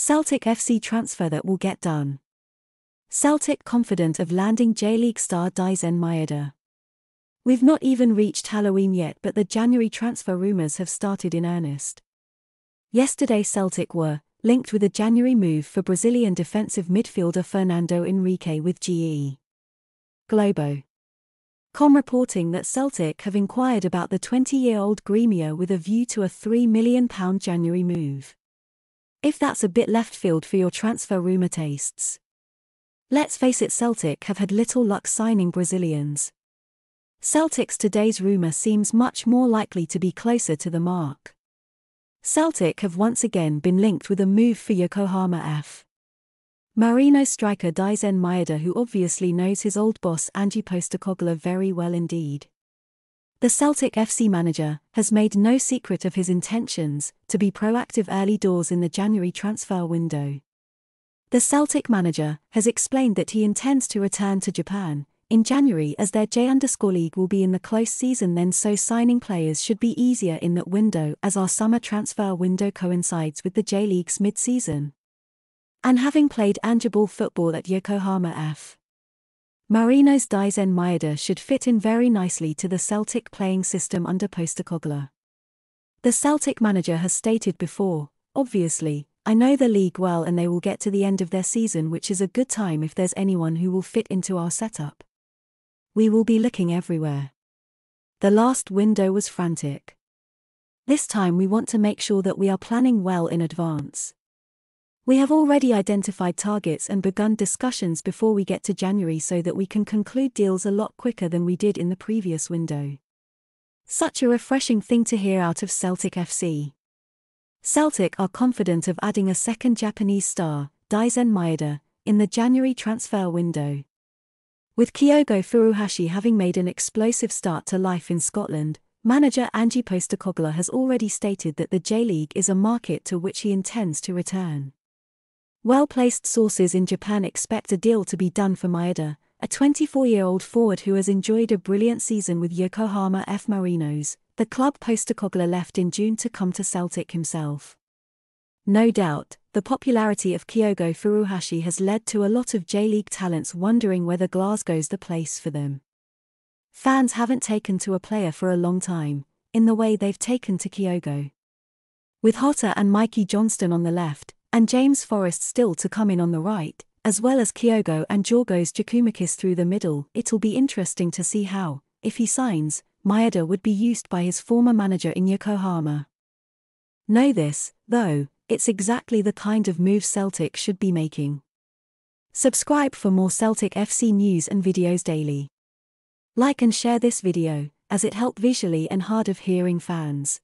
Celtic FC transfer that will get done. Celtic confident of landing J-League star Dyson Maeda. We've not even reached Halloween yet but the January transfer rumours have started in earnest. Yesterday Celtic were, linked with a January move for Brazilian defensive midfielder Fernando Enrique with GE. Globo. Com reporting that Celtic have inquired about the 20-year-old Gremio with a view to a £3 million January move. If that's a bit left field for your transfer rumour tastes. Let's face it, Celtic have had little luck signing Brazilians. Celtic's today's rumour seems much more likely to be closer to the mark. Celtic have once again been linked with a move for Yokohama F. Marino striker Daisen Maeda who obviously knows his old boss Angie Postacoglu very well indeed. The Celtic FC manager has made no secret of his intentions to be proactive early doors in the January transfer window. The Celtic manager has explained that he intends to return to Japan in January as their J underscore league will be in the close season then so signing players should be easier in that window as our summer transfer window coincides with the J League's mid-season. And having played tangible football at Yokohama F. Marino's Dizen Maeda should fit in very nicely to the Celtic playing system under Postacogla. The Celtic manager has stated before, obviously, I know the league well and they will get to the end of their season which is a good time if there's anyone who will fit into our setup. We will be looking everywhere. The last window was frantic. This time we want to make sure that we are planning well in advance. We have already identified targets and begun discussions before we get to January so that we can conclude deals a lot quicker than we did in the previous window. Such a refreshing thing to hear out of Celtic FC. Celtic are confident of adding a second Japanese star, Daizen Maeda, in the January transfer window. With Kyogo Furuhashi having made an explosive start to life in Scotland, manager Angie Postacogla has already stated that the J League is a market to which he intends to return. Well-placed sources in Japan expect a deal to be done for Maeda, a 24-year-old forward who has enjoyed a brilliant season with Yokohama F. Marinos, the club Postacoglu left in June to come to Celtic himself. No doubt, the popularity of Kyogo Furuhashi has led to a lot of J-League talents wondering whether Glasgow's the place for them. Fans haven't taken to a player for a long time, in the way they've taken to Kyogo. With Hotter and Mikey Johnston on the left, and James Forrest still to come in on the right, as well as Kyogo and Jorgos Jakumakis through the middle. It'll be interesting to see how, if he signs, Maeda would be used by his former manager in Yokohama. Know this, though, it's exactly the kind of move Celtic should be making. Subscribe for more Celtic FC news and videos daily. Like and share this video, as it helps visually and hard of hearing fans.